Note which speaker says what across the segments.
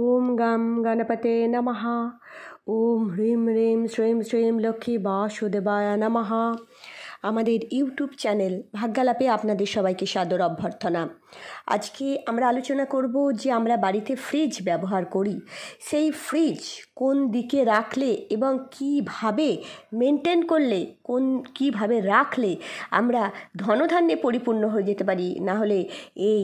Speaker 1: ॐ गं गणपते नमः ॐ ह्रीं ह्रीं श्रीं श्रीं লক্ষ্মী বাসুদেবায় নমঃ আমাদের ইউটিউব চ্যানেল ভাগ্যালাপে আপনাদের সবাইকে সাদর অভ্যর্থনা আজকে আমরা আলোচনা করব যে আমরা বাড়িতে ফ্রিজ ব্যবহার করি সেই ফ্রিজ কোন দিকে রাখলে এবং কিভাবে মেনটেন করলে কোন কিভাবে রাখলে আমরা ধনধান্যে পরিপূর্ণ হয়ে যেতে পারি না হলে এই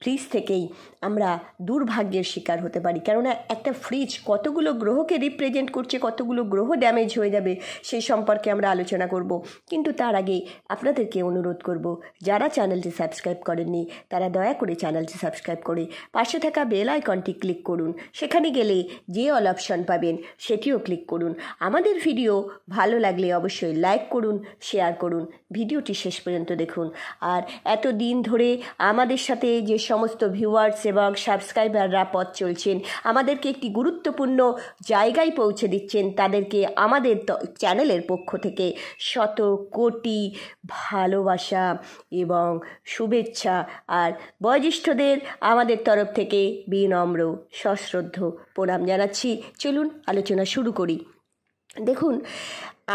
Speaker 1: ফ্রিজ থেকেই আমরা দুর্ভাগ্যের শিকার হতে পারি কেননা একটা ফ্রিজ কতগুলো গ্রহকে রিপ্রেজেন্ট করছে কতগুলো গ্রহ ড্যামেজ হয়ে যাবে সেই সম্পর্কে আমরা আলোচনা করব কিন্তু তার আগে আপনাদেরকে অনুরোধ করব যারা চ্যানেলটি সাবস্ক্রাইব করেননি তারা দয়া করে চ্যানেলটি সাবস্ক্রাইব করে পাশে থাকা বেল আইকনটি ক্লিক করুন সেখানে গেলে যে অল অপশন পাবেন সেটিও ক্লিক করুন আমাদের ভিডিও ভালো লাগলে অবশ্যই লাইক করুন শেয়ার করুন ভিডিওটি শেষ পর্যন্ত দেখুন আর এত দিন ধরে আমাদের সাথে যে সমস্ত ভিউয়ার্স এবং সাবস্ক্রাইবাররা পথ চলছেন আমাদেরকে একটি গুরুত্বপূর্ণ জায়গায় পৌঁছে দিচ্ছেন তাদেরকে আমাদের চ্যানেলের পক্ষ থেকে শত কোটি ভালোবাসা এবং শুভেচ্ছা আর বয়োজ্যেষ্ঠদের আমাদের তরফ থেকে বিনম্র সশ্রদ্ধ প্রণাম জানাচ্ছি চলুন আলোচনা শুরু করি দেখুন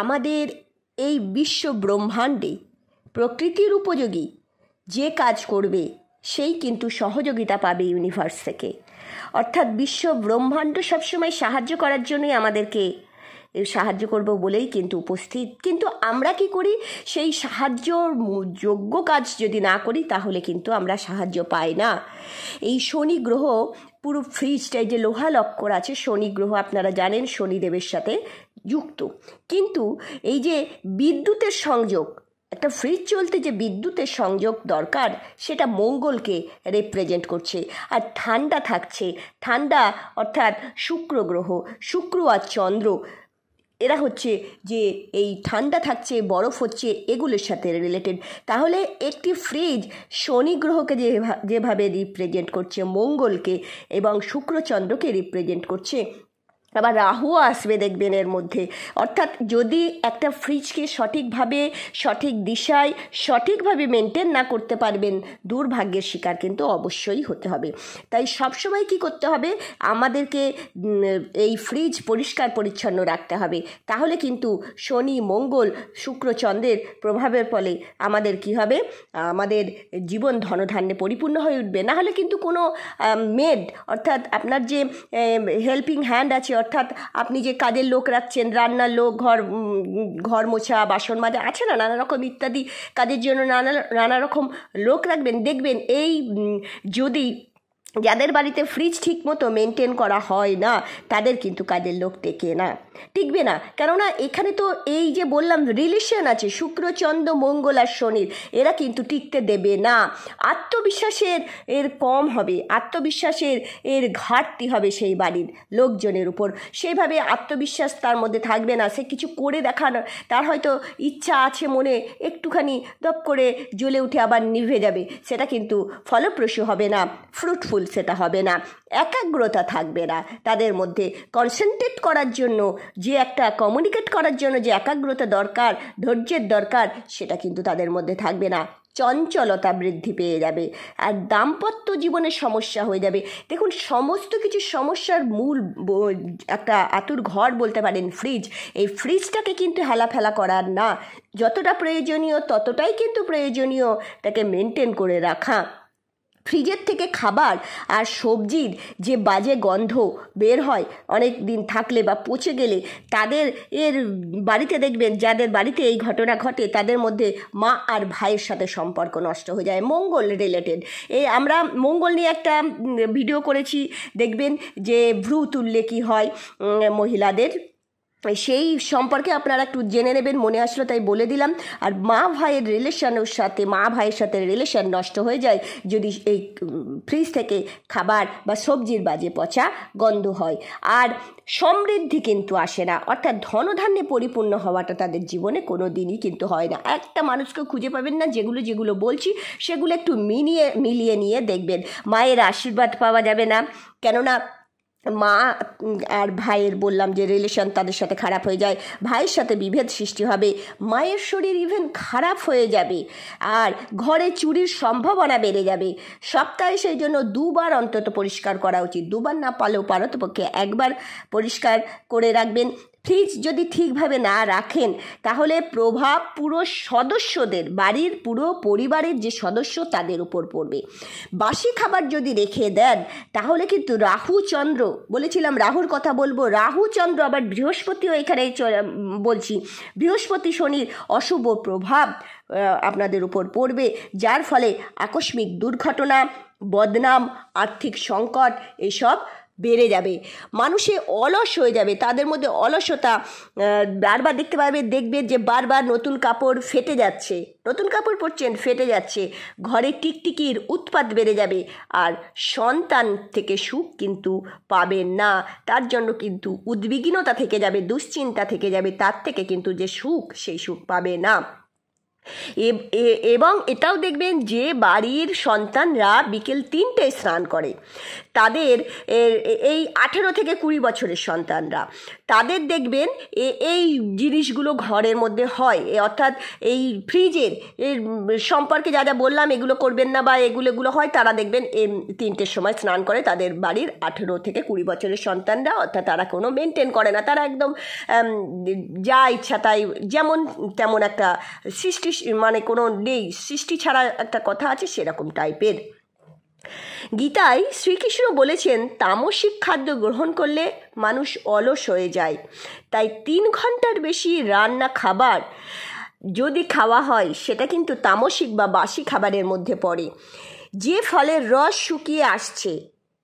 Speaker 1: আমাদের এই বিশ্ব ব্রহ্মাণ্ডে প্রকৃতির উপযোগী যে কাজ করবে সেই কিন্তু সহযোগিতা পাবে ইউনিভার্স থেকে অর্থাৎ বিশ্ব ব্রহ্মাণ্ড সবসময় সাহায্য করার জন্যই আমাদেরকে সাহায্য করব বলেই কিন্তু উপস্থিত কিন্তু আমরা কি করি সেই সাহায্য যোগ্য কাজ যদি না করি তাহলে কিন্তু আমরা সাহায্য পাই না এই শনি গ্রহ পুরো ফ্রিজটায় যে লোহা লক্কর আছে শনি গ্রহ আপনারা জানেন শনিদেবের সাথে যুক্ত কিন্তু এই যে বিদ্যুতের সংযোগ একটা ফ্রিজ চলতে যে বিদ্যুতের সংযোগ দরকার সেটা মঙ্গলকে রিপ্রেজেন্ট করছে আর ঠান্ডা থাকছে ঠান্ডা অর্থাৎ শুক্র গ্রহ শুক্র আর চন্দ্র এরা হচ্ছে যে এই ঠান্ডা থাকছে বরফ হচ্ছে এগুলোর সাথে রিলেটেড তাহলে একটি ফ্রিজ শনি গ্রহকে যে যেভাবে রিপ্রেজেন্ট করছে মঙ্গলকে এবং শুক্রচন্দ্রকে রিপ্রেজেন্ট করছে আবার রাহু আসবে দেখবেন এর মধ্যে অর্থাৎ যদি একটা ফ্রিজকে সঠিকভাবে সঠিক দিশায় সঠিকভাবে মেনটেন না করতে পারবেন দুর্ভাগ্যের শিকার কিন্তু অবশ্যই হতে হবে তাই সবসময় কি করতে হবে আমাদেরকে এই ফ্রিজ পরিষ্কার পরিচ্ছন্ন রাখতে হবে তাহলে কিন্তু শনি মঙ্গল শুক্র চন্দ্রের প্রভাবের ফলে আমাদের কি হবে আমাদের জীবন ধনধান্যে পরিপূর্ণ হয়ে উঠবে না হলে কিন্তু কোনো মেড অর্থাৎ আপনার যে হেল্পিং হ্যান্ড আছে অর্থাৎ আপনি যে কাজের লোক রাখছেন রান্নার লোক ঘর ঘর মোছা বাসন মাজা আছে না নানা রকম ইত্যাদি কাজের জন্য নানা নানা রকম লোক রাখবেন দেখবেন এই যদি যাদের বাড়িতে ফ্রিজ ঠিক মতো মেনটেন করা হয় না তাদের কিন্তু কাজের লোক টেকে না টিকবে না কেননা এখানে তো এই যে বললাম রিলেশন আছে শুক্রচন্দ্র মঙ্গল আর শনির এরা কিন্তু টিকতে দেবে না আত্মবিশ্বাসের এর কম হবে আত্মবিশ্বাসের এর ঘাটতি হবে সেই বাড়ির লোকজনের উপর সেইভাবে আত্মবিশ্বাস তার মধ্যে থাকবে না সে কিছু করে দেখানোর তার হয়তো ইচ্ছা আছে মনে একটুখানি দপ করে জ্বলে উঠে আবার নিভে যাবে সেটা কিন্তু ফলপ্রসূ হবে না ফ্রুটফুল সেটা হবে না একাগ্রতা থাকবে না তাদের মধ্যে কনসেন্ট্রেট করার জন্য যে একটা কমিউনিকেট করার জন্য যে একাগ্রতা দরকার ধৈর্যের দরকার সেটা কিন্তু তাদের মধ্যে থাকবে না চঞ্চলতা বৃদ্ধি পেয়ে যাবে আর দাম্পত্য জীবনের সমস্যা হয়ে যাবে দেখুন সমস্ত কিছু সমস্যার মূল একটা আতুর ঘর বলতে পারেন ফ্রিজ এই ফ্রিজটাকে কিন্তু হেলাফেলা করার না যতটা প্রয়োজনীয় ততটাই কিন্তু প্রয়োজনীয় তাকে মেনটেন করে রাখা ফ্রিজের থেকে খাবার আর সবজির যে বাজে গন্ধ বের হয় অনেক দিন থাকলে বা পচে গেলে তাদের এর বাড়িতে দেখবেন যাদের বাড়িতে এই ঘটনা ঘটে তাদের মধ্যে মা আর ভাইয়ের সাথে সম্পর্ক নষ্ট হয়ে যায় মঙ্গল রিলেটেড এই আমরা মঙ্গল নিয়ে একটা ভিডিও করেছি দেখবেন যে ভ্রু তুললে কী হয় মহিলাদের সেই সম্পর্কে আপনারা একটু জেনে নেবেন মনে আসলো তাই বলে দিলাম আর মা ভাইয়ের রিলেশনের সাথে মা ভাইয়ের সাথে রিলেশন নষ্ট হয়ে যায় যদি এই ফ্রিজ থেকে খাবার বা সবজির বাজে পচা গন্ধ হয় আর সমৃদ্ধি কিন্তু আসে না অর্থাৎ ধনধান্যে পরিপূর্ণ হওয়াটা তাদের জীবনে কোনো দিনই কিন্তু হয় না একটা মানুষকে খুঁজে পাবেন না যেগুলো যেগুলো বলছি সেগুলো একটু মিলিয়ে মিলিয়ে নিয়ে দেখবেন মায়ের আশীর্বাদ পাওয়া যাবে না কেননা মা আর ভাইয়ের বললাম যে রিলেশন তাদের সাথে খারাপ হয়ে যায় ভাইয়ের সাথে বিভেদ সৃষ্টি হবে মায়ের শরীর ইভেন খারাপ হয়ে যাবে আর ঘরে চুরির সম্ভাবনা বেড়ে যাবে সপ্তাহে সেই জন্য দুবার অন্তত পরিষ্কার করা উচিত দুবার না পারলেও পারতপক্ষে একবার পরিষ্কার করে রাখবেন ফ্রিজ যদি ঠিকভাবে না রাখেন তাহলে প্রভাব পুরো সদস্যদের বাড়ির পুরো পরিবারের যে সদস্য তাদের উপর পড়বে বাসি খাবার যদি রেখে দেন তাহলে কিন্তু রাহু চন্দ্র বলেছিলাম রাহুর কথা বলবো রাহু চন্দ্র আবার বৃহস্পতিও এখানে বলছি বৃহস্পতি শনির অশুভ প্রভাব আপনাদের উপর পড়বে যার ফলে আকস্মিক দুর্ঘটনা বদনাম আর্থিক সংকট এসব বেড়ে যাবে মানুষে অলস হয়ে যাবে তাদের মধ্যে অলসতা বারবার দেখতে পাবে দেখবে যে বারবার নতুন কাপড় ফেটে যাচ্ছে নতুন কাপড় পরছেন ফেটে যাচ্ছে ঘরে টিকটিকির উৎপাত বেড়ে যাবে আর সন্তান থেকে সুখ কিন্তু পাবেন না তার জন্য কিন্তু উদ্বিগ্নতা থেকে যাবে দুশ্চিন্তা থেকে যাবে তার থেকে কিন্তু যে সুখ সেই সুখ পাবে না এবং এটাও দেখবেন যে বাড়ির সন্তানরা বিকেল তিনটেয় স্নান করে তাদের এই আঠেরো থেকে কুড়ি বছরের সন্তানরা তাদের দেখবেন এই জিনিসগুলো ঘরের মধ্যে হয় অর্থাৎ এই ফ্রিজের সম্পর্কে যা যা বললাম এগুলো করবেন না বা এগুলো এগুলো হয় তারা দেখবেন তিনটের সময় স্নান করে তাদের বাড়ির আঠেরো থেকে কুড়ি বছরের সন্তানরা অর্থাৎ তারা কোনো মেনটেন করে না তারা একদম যা ইচ্ছা তাই যেমন তেমন একটা সৃষ্টি মানে কোনো নেই সৃষ্টি ছাড়া একটা কথা আছে সেরকম টাইপের গীতায় শ্রীকৃষ্ণ বলেছেন তামসিক খাদ্য গ্রহণ করলে মানুষ অলস হয়ে যায় তাই তিন ঘন্টার বেশি রান্না খাবার যদি খাওয়া হয় সেটা কিন্তু তামসিক বা বাসি খাবারের মধ্যে পড়ে যে ফলের রস শুকিয়ে আসছে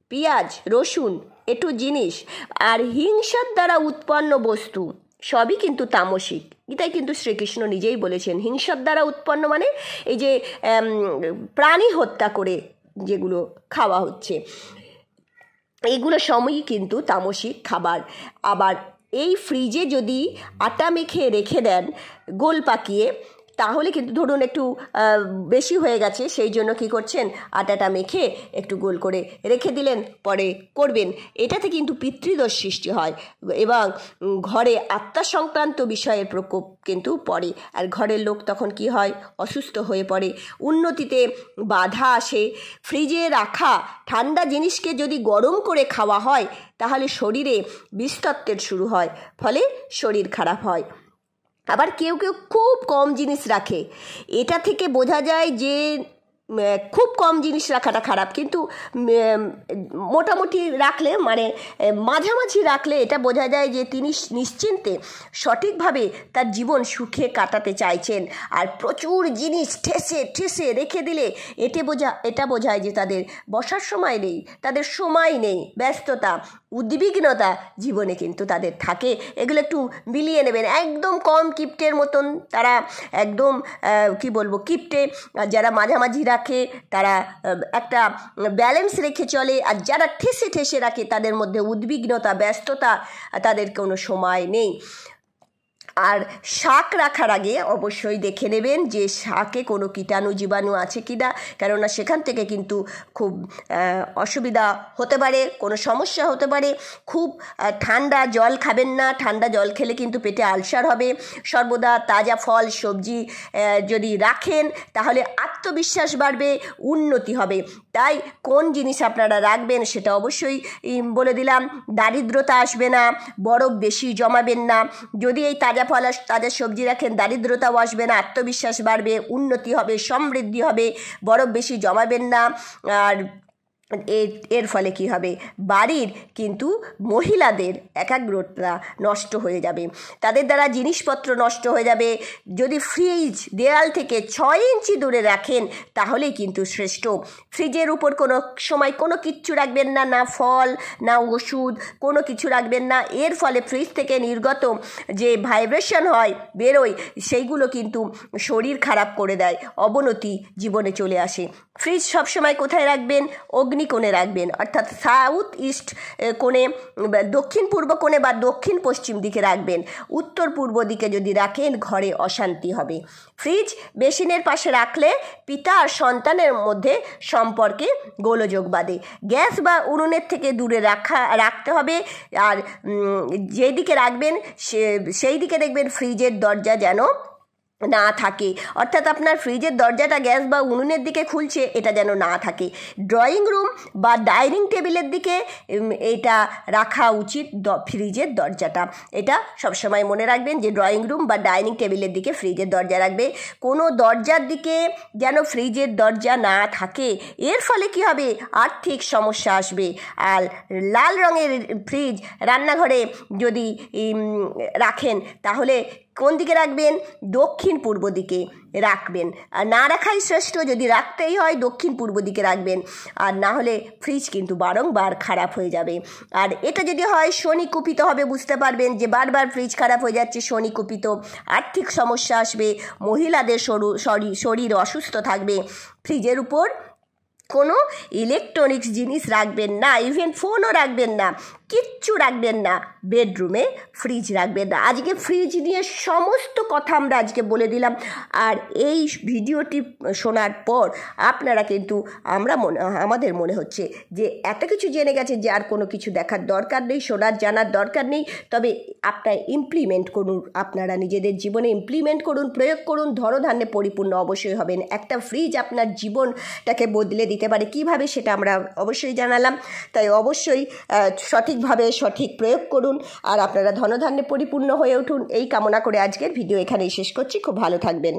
Speaker 1: পেঁয়াজ রসুন এটু জিনিস আর হিংসার দ্বারা উৎপন্ন বস্তু সবই কিন্তু তামসিক গীতায় কিন্তু শ্রীকৃষ্ণ নিজেই বলেছেন হিংসার দ্বারা উৎপন্ন মানে এই যে প্রাণী হত্যা করে যেগুলো খাওয়া হচ্ছে এইগুলো সময়ই কিন্তু তামসিক খাবার আবার এই ফ্রিজে যদি আটা মেখে রেখে দেন গোল পাকিয়ে তাহলে কিন্তু ধরুন একটু বেশি হয়ে গেছে সেই জন্য কি করছেন আটাটা মেখে একটু গোল করে রেখে দিলেন পরে করবেন এটাতে কিন্তু পিতৃদোষ সৃষ্টি হয় এবং ঘরে আত্মা সংক্রান্ত বিষয়ের প্রকোপ কিন্তু পড়ে আর ঘরের লোক তখন কি হয় অসুস্থ হয়ে পড়ে উন্নতিতে বাধা আসে ফ্রিজে রাখা ঠান্ডা জিনিসকে যদি গরম করে খাওয়া হয় তাহলে শরীরে বিস্তত্বের শুরু হয় ফলে শরীর খারাপ হয় আবার কেউ কেউ খুব কম জিনিস রাখে এটা থেকে বোঝা যায় যে খুব কম জিনিস রাখাটা খারাপ কিন্তু মোটামুটি রাখলে মানে মাঝামাঝি রাখলে এটা বোঝা যায় যে তিনি নিশ্চিন্তে সঠিকভাবে তার জীবন সুখে কাটাতে চাইছেন আর প্রচুর জিনিস ঠেসে ঠেসে রেখে দিলে এটা বোঝা এটা বোঝায় যে তাদের বসার সময় নেই তাদের সময় নেই ব্যস্ততা উদ্বিগ্নতা জীবনে কিন্তু তাদের থাকে এগুলো একটু মিলিয়ে নেবেন একদম কম কিপ্টের মতন তারা একদম কি বলবো কিপ্টে যারা মাঝামাঝি রাখে তারা একটা ব্যালেন্স রেখে চলে আর যারা ঠেসে ঠেসে রাখে তাদের মধ্যে উদ্বিগ্নতা ব্যস্ততা তাদের কোনো সময় নেই আর শাক রাখার আগে অবশ্যই দেখে নেবেন যে শাকে কোনো কীটাণু জীবাণু আছে কি না কেননা সেখান থেকে কিন্তু খুব অসুবিধা হতে পারে কোনো সমস্যা হতে পারে খুব ঠান্ডা জল খাবেন না ঠান্ডা জল খেলে কিন্তু পেটে আলসার হবে সর্বদা তাজা ফল সবজি যদি রাখেন তাহলে আত্মবিশ্বাস বাড়বে উন্নতি হবে তাই কোন জিনিস আপনারা রাখবেন সেটা অবশ্যই বলে দিলাম দারিদ্রতা আসবে না বরফ বেশি জমাবেন না যদি এই তাজা ফল তাদের সবজি রাখেন দারিদ্রতাও আসবে না আত্মবিশ্বাস বাড়বে উন্নতি হবে সমৃদ্ধি হবে বরফ বেশি জমাবেন না আর এর এর ফলে কী হবে বাড়ির কিন্তু মহিলাদের একাগ্রতা নষ্ট হয়ে যাবে তাদের দ্বারা জিনিসপত্র নষ্ট হয়ে যাবে যদি ফ্রিজ দেয়াল থেকে ছয় ইঞ্চি দূরে রাখেন তাহলেই কিন্তু শ্রেষ্ঠ ফ্রিজের উপর কোনো সময় কোনো কিচ্ছু রাখবেন না না ফল না ওষুধ কোনো কিছু রাখবেন না এর ফলে ফ্রিজ থেকে নির্গত যে ভাইব্রেশন হয় বেরোয় সেইগুলো কিন্তু শরীর খারাপ করে দেয় অবনতি জীবনে চলে আসে ফ্রিজ সবসময় কোথায় রাখবেন অগ্নি দক্ষিণী কোণে রাখবেন অর্থাৎ সাউথ ইস্ট কোণে দক্ষিণ পূর্ব কোণে বা দক্ষিণ পশ্চিম দিকে রাখবেন উত্তর পূর্ব দিকে যদি রাখেন ঘরে অশান্তি হবে ফ্রিজ বেসিনের পাশে রাখলে পিতা আর সন্তানের মধ্যে সম্পর্কে গোলযোগ বাঁধে গ্যাস বা উনুনের থেকে দূরে রাখা রাখতে হবে আর যেদিকে রাখবেন সেই দিকে দেখবেন ফ্রিজের দরজা যেন না থাকে অর্থাৎ আপনার ফ্রিজের দরজাটা গ্যাস বা উনুনের দিকে খুলছে এটা যেন না থাকে ড্রয়িং রুম বা ডাইনিং টেবিলের দিকে এটা রাখা উচিত ফ্রিজের দরজাটা এটা সবসময় মনে রাখবেন যে ড্রয়িং রুম বা ডাইনিং টেবিলের দিকে ফ্রিজের দরজা রাখবে কোনো দরজার দিকে যেন ফ্রিজের দরজা না থাকে এর ফলে কি হবে আর্থিক সমস্যা আসবে আর লাল রঙের ফ্রিজ রান্নাঘরে যদি রাখেন তাহলে কোন দিকে রাখবেন দক্ষিণ পূর্ব দিকে রাখবেন আর না রাখাই শ্রেষ্ঠ যদি রাখতেই হয় দক্ষিণ পূর্ব দিকে রাখবেন আর না হলে ফ্রিজ কিন্তু বারংবার খারাপ হয়ে যাবে আর এটা যদি হয় শনি কুপিত হবে বুঝতে পারবেন যে বারবার ফ্রিজ খারাপ হয়ে যাচ্ছে শনি কুপিত আর্থিক সমস্যা আসবে মহিলাদের শরীর শরীর অসুস্থ থাকবে ফ্রিজের উপর কোনো ইলেকট্রনিক্স জিনিস রাখবেন না ইভেন ফোনও রাখবেন না কিচ্ছু রাখবেন না বেডরুমে ফ্রিজ রাখবেন না আজকে ফ্রিজ নিয়ে সমস্ত কথা আমরা আজকে বলে দিলাম আর এই ভিডিওটি শোনার পর আপনারা কিন্তু আমরা মনে আমাদের মনে হচ্ছে যে এত কিছু জেনে গেছে যে আর কোনো কিছু দেখার দরকার নেই শোনার জানার দরকার নেই তবে আপনার ইমপ্লিমেন্ট করুন আপনারা নিজেদের জীবনে ইমপ্লিমেন্ট করুন প্রয়োগ করুন ধান্যে পরিপূর্ণ অবশ্যই হবেন একটা ফ্রিজ আপনার জীবনটাকে বদলে দিতে দিতে পারে কিভাবে সেটা আমরা অবশ্যই জানালাম তাই অবশ্যই সঠিকভাবে সঠিক প্রয়োগ করুন আর আপনারা ধনধান্যে পরিপূর্ণ হয়ে উঠুন এই কামনা করে আজকের ভিডিও এখানেই শেষ করছি খুব ভালো থাকবেন